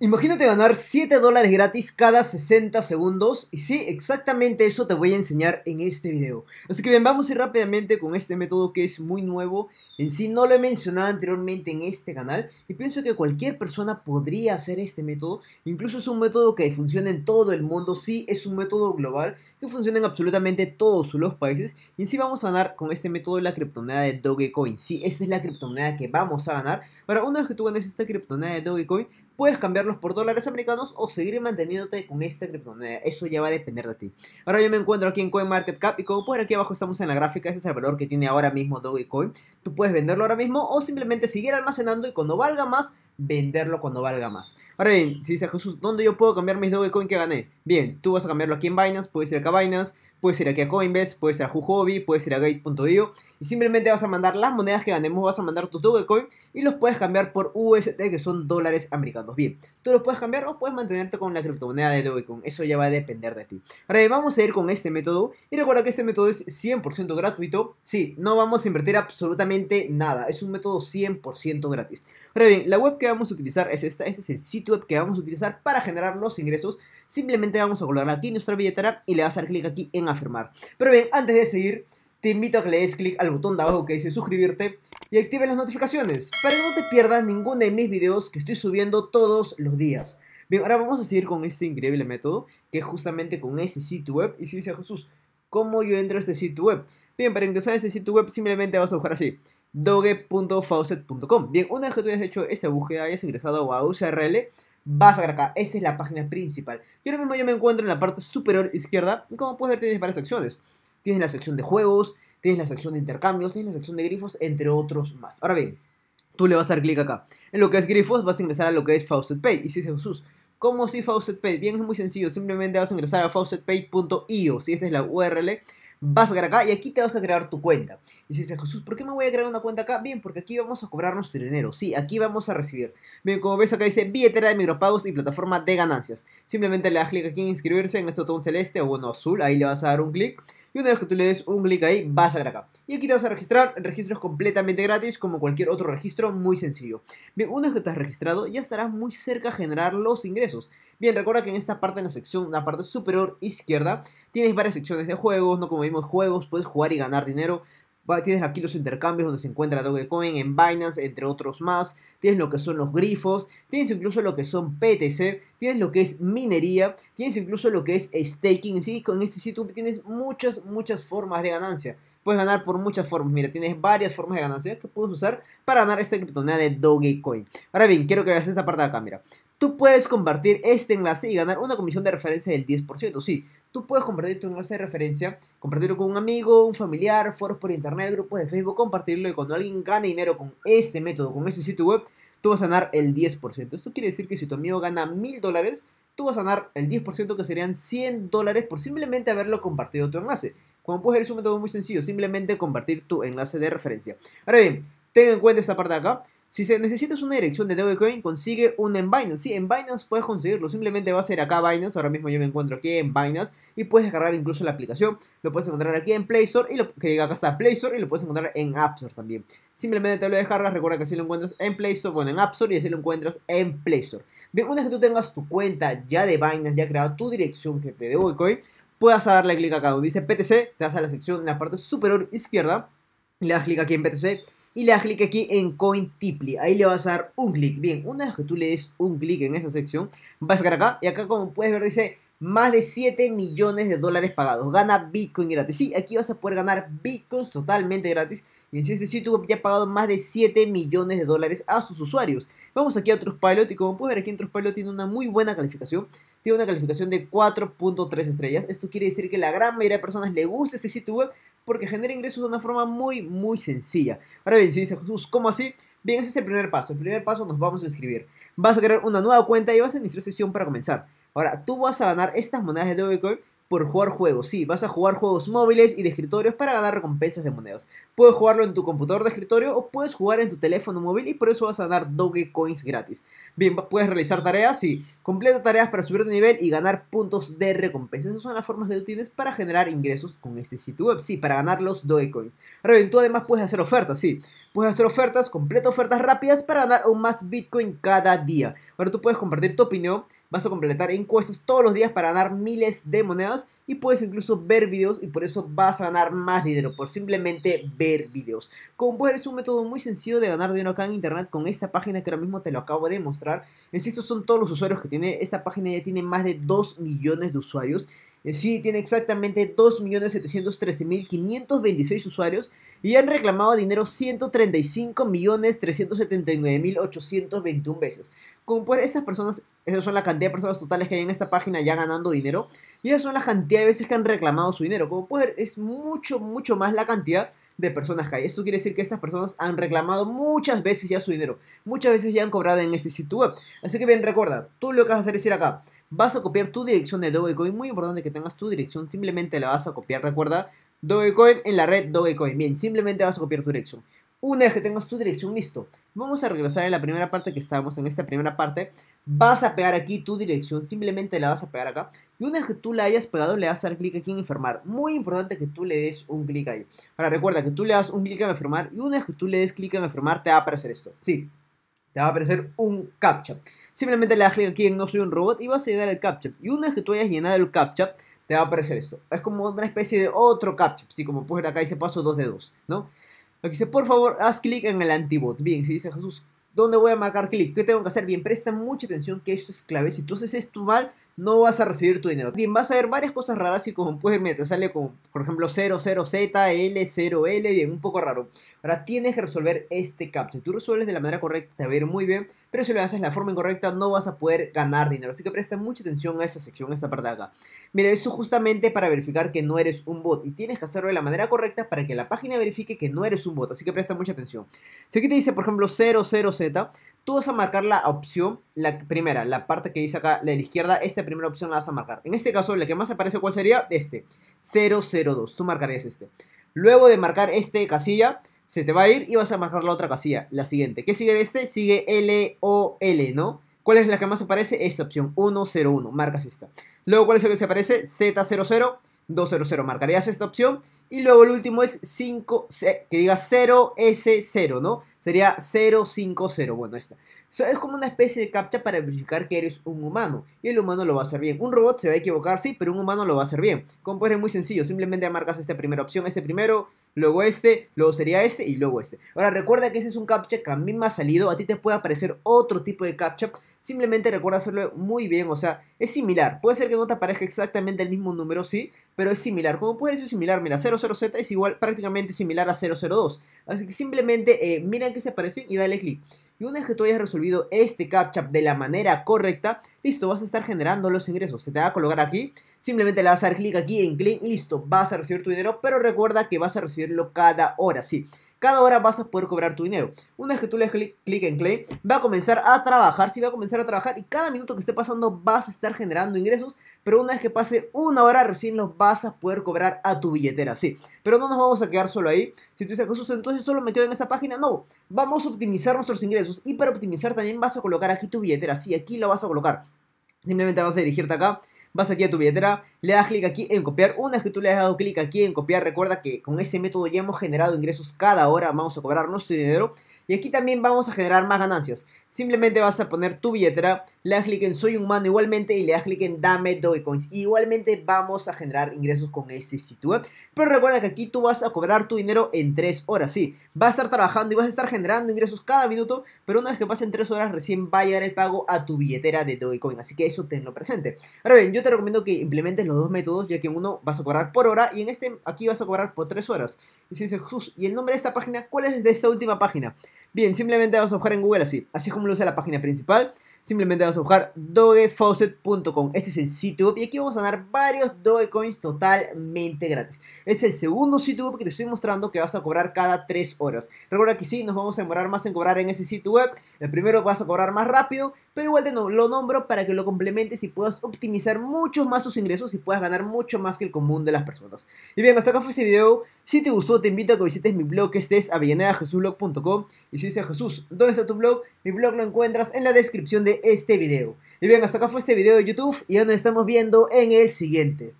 Imagínate ganar 7 dólares gratis cada 60 segundos y sí, exactamente eso te voy a enseñar en este video. Así que bien, vamos a ir rápidamente con este método que es muy nuevo, en sí no lo he mencionado anteriormente en este canal y pienso que cualquier persona podría hacer este método, incluso es un método que funciona en todo el mundo, sí, es un método global que funciona en absolutamente todos los países y en sí vamos a ganar con este método la criptomoneda de Dogecoin, sí, esta es la criptomoneda que vamos a ganar. para una vez que tú ganes esta criptomoneda de Dogecoin, puedes cambiarlos por dólares americanos o seguir manteniéndote con esta criptomoneda. Eso ya va a depender de ti. Ahora yo me encuentro aquí en CoinMarketCap y como pueden aquí abajo estamos en la gráfica, ese es el valor que tiene ahora mismo Dogecoin. Tú puedes venderlo ahora mismo o simplemente seguir almacenando y cuando valga más, venderlo cuando valga más. Ahora bien, si dice Jesús, ¿dónde yo puedo cambiar mis Dogecoin que gané? Bien, tú vas a cambiarlo aquí en Binance, puedes ir acá a Binance puedes ir aquí a Coinbase, puedes ir a Huobi, puede ser a Gate.io y simplemente vas a mandar las monedas que ganemos, vas a mandar tu Dogecoin y los puedes cambiar por UST que son dólares americanos. Bien, tú los puedes cambiar o puedes mantenerte con la criptomoneda de Dogecoin, eso ya va a depender de ti. Ahora bien, vamos a ir con este método y recuerda que este método es 100% gratuito, sí, no vamos a invertir absolutamente nada, es un método 100% gratis. Ahora bien, la web que vamos a utilizar es esta, este es el sitio web que vamos a utilizar para generar los ingresos simplemente vamos a colocar aquí nuestra billetera y le vas a hacer clic aquí en afirmar. Pero bien, antes de seguir, te invito a que le des clic al botón de abajo que dice suscribirte y active las notificaciones para que no te pierdas ninguno de mis videos que estoy subiendo todos los días. Bien, ahora vamos a seguir con este increíble método que es justamente con este sitio web y si dice Jesús, ¿cómo yo entro a este sitio web? Bien, para ingresar a este sitio web simplemente vas a buscar así doge.faucet.com Bien, una vez que tú hayas hecho esa búsqueda, hayas ingresado a UCRL, vas a acá. Esta es la página principal. Y ahora mismo yo me encuentro en la parte superior izquierda. Y como puedes ver, tienes varias secciones. Tienes la sección de juegos, tienes la sección de intercambios, tienes la sección de grifos, entre otros más. Ahora bien, tú le vas a dar clic acá. En lo que es grifos, vas a ingresar a lo que es Faucet Y si es Jesús, ¿cómo si Faucet Bien, es muy sencillo. Simplemente vas a ingresar a faucetpay.io. Si esta es la URL vas a crear acá y aquí te vas a crear tu cuenta. Y si dices, Jesús, ¿por qué me voy a crear una cuenta acá? Bien, porque aquí vamos a cobrar nuestro dinero. Sí, aquí vamos a recibir. Bien, como ves acá dice billetera de micropagos y plataforma de ganancias. Simplemente le das clic aquí en inscribirse en este botón celeste o bueno azul, ahí le vas a dar un clic. Y una vez que tú le des un clic ahí, vas a crear acá. Y aquí te vas a registrar. El registro es completamente gratis, como cualquier otro registro, muy sencillo. Bien, una vez que estás registrado, ya estarás muy cerca a generar los ingresos. Bien, recuerda que en esta parte, en la sección, la parte superior izquierda, tienes varias secciones de juegos, ¿no? Como vimos, juegos, puedes jugar y ganar dinero. Tienes aquí los intercambios donde se encuentra Dogecoin en Binance, entre otros más. Tienes lo que son los grifos, tienes incluso lo que son PTC, tienes lo que es minería, tienes incluso lo que es staking. ¿sí? Con este sitio tienes muchas, muchas formas de ganancia. Puedes ganar por muchas formas. Mira, tienes varias formas de ganancia que puedes usar para ganar esta criptomoneda de Dogecoin. Ahora bien, quiero que veas esta parte de acá, mira. Tú puedes compartir este enlace y ganar una comisión de referencia del 10%. Sí, tú puedes compartir tu enlace de referencia, compartirlo con un amigo, un familiar, foros por internet, grupos de Facebook, compartirlo y cuando alguien gane dinero con este método, con ese sitio web, tú vas a ganar el 10%. Esto quiere decir que si tu amigo gana mil dólares, tú vas a ganar el 10% que serían 100 dólares por simplemente haberlo compartido tu enlace. Como puedes ver es un método muy sencillo, simplemente compartir tu enlace de referencia. Ahora bien, ten en cuenta esta parte de acá. Si se necesitas una dirección de Dogecoin, consigue una en Binance. Sí, en Binance puedes conseguirlo. Simplemente va a ser acá Binance. Ahora mismo yo me encuentro aquí en Binance. Y puedes descargar incluso la aplicación. Lo puedes encontrar aquí en Play Store. Y lo, que llega acá está Play Store. Y lo puedes encontrar en App Store también. Simplemente te lo descargas. Recuerda que así lo encuentras en Play Store. Bueno, en App Store. Y así lo encuentras en Play Store. Bien, una vez que tú tengas tu cuenta ya de Binance, ya creado tu dirección de Dogecoin, Puedes darle clic acá donde dice PTC. Te vas a la sección en la parte superior izquierda. Y le das clic aquí en PTC y le das clic aquí en Coin Ahí le vas a dar un clic. Bien, una vez que tú le des un clic en esa sección, vas a sacar acá y acá como puedes ver dice más de 7 millones de dólares pagados. Gana Bitcoin gratis. Sí, aquí vas a poder ganar Bitcoins totalmente gratis. Y en este sitio ya ha pagado más de 7 millones de dólares a sus usuarios. Vamos aquí a Trustpilot y como puedes ver aquí en Trustpilot tiene una muy buena calificación tiene una calificación de 4.3 estrellas. Esto quiere decir que la gran mayoría de personas le gusta este sitio web porque genera ingresos de una forma muy, muy sencilla. Ahora bien, si dice Jesús, ¿cómo así? Bien, ese es el primer paso. El primer paso nos vamos a inscribir. Vas a crear una nueva cuenta y vas a iniciar sesión para comenzar. Ahora, tú vas a ganar estas monedas de Dogecoin por jugar juegos. Sí, vas a jugar juegos móviles y de escritorios para ganar recompensas de monedas. Puedes jugarlo en tu computador de escritorio o puedes jugar en tu teléfono móvil y por eso vas a ganar Coins gratis. Bien, puedes realizar tareas, sí. Completa tareas para subir de nivel y ganar puntos de recompensa. Esas son las formas que tú tienes para generar ingresos con este sitio web. Sí, para ganar los coins. Ahora bien, tú además puedes hacer ofertas, sí. Puedes hacer ofertas, completas ofertas rápidas para ganar aún más Bitcoin cada día. Ahora tú puedes compartir tu opinión, vas a completar encuestas todos los días para ganar miles de monedas y puedes incluso ver videos y por eso vas a ganar más dinero por simplemente ver videos. Como puedes es un método muy sencillo de ganar dinero acá en internet con esta página que ahora mismo te lo acabo de mostrar. Insisto, son todos los usuarios que tiene. Esta página ya tiene más de 2 millones de usuarios. Eh, sí tiene exactamente 2.713.526 usuarios y han reclamado dinero 135.379.821 veces. Como ver, estas personas, esas son la cantidad de personas totales que hay en esta página ya ganando dinero y esas son la cantidad de veces que han reclamado su dinero. Como puede ver, es mucho, mucho más la cantidad de personas que hay. Esto quiere decir que estas personas han reclamado muchas veces ya su dinero, muchas veces ya han cobrado en ese sitio web. Así que bien, recuerda, tú lo que vas a hacer es ir acá, vas a copiar tu dirección de Dogecoin, muy importante que tengas tu dirección, simplemente la vas a copiar, recuerda, Dogecoin en la red Dogecoin. Bien, simplemente vas a copiar tu dirección. Una vez que tengas tu dirección, listo. Vamos a regresar en la primera parte que estábamos, en esta primera parte. Vas a pegar aquí tu dirección, simplemente la vas a pegar acá. Y una vez que tú la hayas pegado, le vas a dar clic aquí en enfermar. Muy importante que tú le des un clic ahí. Ahora recuerda que tú le das un clic en enfermar y una vez que tú le des clic en enfermar, te va a aparecer esto. Sí, te va a aparecer un captcha. Simplemente le das clic aquí en no soy un robot y vas a llenar el captcha. Y una vez que tú hayas llenado el captcha, te va a aparecer esto. Es como una especie de otro captcha. Así como puedes acá ese paso dos de 2, ¿no? Aquí dice, por favor, haz clic en el antibot. Bien, si dice Jesús, ¿dónde voy a marcar clic? ¿Qué tengo que hacer? Bien, presta mucha atención que esto es clave. Si tú haces tu mal, no vas a recibir tu dinero. Bien, vas a ver varias cosas raras y como puedes ver, te sale como, por ejemplo, 00Z, L0L, bien, un poco raro. Ahora tienes que resolver este captcha. Tú resuelves de la manera correcta, te va a ir muy bien, pero si lo haces de la forma incorrecta no vas a poder ganar dinero. Así que presta mucha atención a esta sección, a esta parte de acá. Mira, eso justamente para verificar que no eres un bot y tienes que hacerlo de la manera correcta para que la página verifique que no eres un bot. Así que presta mucha atención. Si aquí te dice, por ejemplo, 00Z, tú vas a marcar la opción, la primera, la parte que dice acá, la de la izquierda, este primera opción la vas a marcar. En este caso, la que más aparece, ¿cuál sería? Este, 002. Tú marcarías este. Luego de marcar este casilla, se te va a ir y vas a marcar la otra casilla, la siguiente. ¿Qué sigue de este? Sigue LOL, -L, ¿no? ¿Cuál es la que más aparece? Esta opción, 101, marcas esta. Luego, ¿cuál es la que se aparece? Z00, 200, marcarías esta opción. Y luego el último es 5, que diga 0S0, ¿no? Sería 050. Bueno, esta. es como una especie de captcha para verificar que eres un humano. Y el humano lo va a hacer bien. Un robot se va a equivocar, sí, pero un humano lo va a hacer bien. Como puede es muy sencillo. Simplemente marcas esta primera opción, este primero, luego este, luego sería este y luego este. Ahora recuerda que ese es un captcha que a mí me ha salido, a ti te puede aparecer otro tipo de captcha, simplemente recuerda hacerlo muy bien, o sea, es similar, puede ser que no te aparezca exactamente el mismo número, sí, pero es similar, como puede ser similar, mira, 00Z es igual prácticamente similar a 002, así que simplemente eh, mira que se aparecen y dale clic. Y una vez que tú hayas resolvido este CAPTCHA de la manera correcta, listo, vas a estar generando los ingresos. Se te va a colocar aquí, simplemente le vas a dar clic aquí en clic y listo, vas a recibir tu dinero, pero recuerda que vas a recibirlo cada hora, sí. Cada hora vas a poder cobrar tu dinero. Una vez que tú le clic, clic en play, va a comenzar a trabajar, Si va a comenzar a trabajar y cada minuto que esté pasando vas a estar generando ingresos, pero una vez que pase una hora recién los vas a poder cobrar a tu billetera, sí. Pero no nos vamos a quedar solo ahí. Si tú dices, entonces solo metido en esa página, no. Vamos a optimizar nuestros ingresos y para optimizar también vas a colocar aquí tu billetera, sí, aquí lo vas a colocar. Simplemente vas a dirigirte acá vas aquí a tu billetera, le das clic aquí en copiar. Una vez que tú le has dado clic aquí en copiar, recuerda que con este método ya hemos generado ingresos cada hora, vamos a cobrar nuestro dinero y aquí también vamos a generar más ganancias. Simplemente vas a poner tu billetera, le das clic en soy humano igualmente y le das clic en dame coins, Igualmente vamos a generar ingresos con este sitio web, pero recuerda que aquí tú vas a cobrar tu dinero en 3 horas, sí, vas a estar trabajando y vas a estar generando ingresos cada minuto, pero una vez que pasen 3 horas recién va a llegar el pago a tu billetera de Dogecoin, así que eso tenlo presente. Ahora bien, yo te recomiendo que implementes los dos métodos, ya que uno vas a cobrar por hora y en este aquí vas a cobrar por tres horas. Jesús. ¿Y el nombre de esta página? ¿Cuál es de esta última página? Bien, simplemente vamos a buscar en Google así. Así como lo usa la página principal. Simplemente vamos a buscar dogefaucet.com. Este es el sitio web y aquí vamos a ganar varios dogecoins totalmente gratis. Es el segundo sitio web que te estoy mostrando que vas a cobrar cada 3 horas. Recuerda que sí, nos vamos a demorar más en cobrar en ese sitio web. El primero vas a cobrar más rápido, pero igual te lo nombro para que lo complementes y puedas optimizar mucho más tus ingresos y puedas ganar mucho más que el común de las personas. Y bien, hasta acá fue este video. Si te gustó te invito a que visites mi blog que este es avellanedajesusblog.com y si dices Jesús, ¿dónde está tu blog? Mi blog lo encuentras en la descripción de este video. Y bien, hasta acá fue este video de YouTube y ya nos estamos viendo en el siguiente.